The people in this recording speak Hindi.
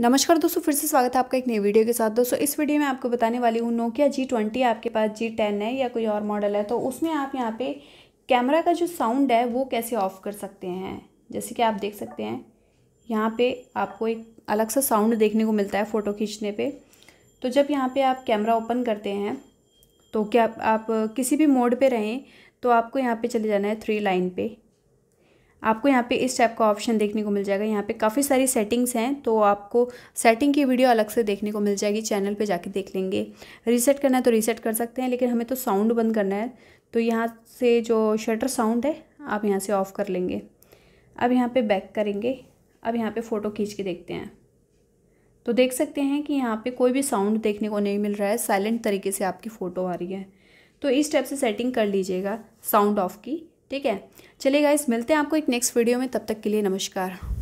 नमस्कार दोस्तों फिर से स्वागत है आपका एक नई वीडियो के साथ दोस्तों इस वीडियो में आपको बताने वाली हूँ नोकिया जी ट्वेंटी आपके पास जी टेन है या कोई और मॉडल है तो उसमें आप यहाँ पे कैमरा का जो साउंड है वो कैसे ऑफ कर सकते हैं जैसे कि आप देख सकते हैं यहाँ पे आपको एक अलग सा साउंड देखने को मिलता है फ़ोटो खींचने पर तो जब यहाँ पर आप कैमरा ओपन करते हैं तो क्या आप किसी भी मोड पर रहें तो आपको यहाँ पर चले जाना है थ्री लाइन पर आपको यहाँ पे इस टाइप का ऑप्शन देखने को मिल जाएगा यहाँ पे काफ़ी सारी सेटिंग्स हैं तो आपको सेटिंग की वीडियो अलग से देखने को मिल जाएगी चैनल पे जाके देख लेंगे रीसेट करना है तो रीसेट कर सकते हैं लेकिन हमें तो साउंड बंद करना है तो यहाँ से जो शटर साउंड है आप यहाँ से ऑफ़ कर लेंगे अब यहाँ पर बैक करेंगे अब यहाँ पर फ़ोटो खींच के देखते हैं तो देख सकते हैं कि यहाँ पर कोई भी साउंड देखने को नहीं मिल रहा है साइलेंट तरीके से आपकी फ़ोटो आ रही है तो इस टाइप से सेटिंग कर लीजिएगा साउंड ऑफ की ठीक है चलिए गाइस मिलते हैं आपको एक नेक्स्ट वीडियो में तब तक के लिए नमस्कार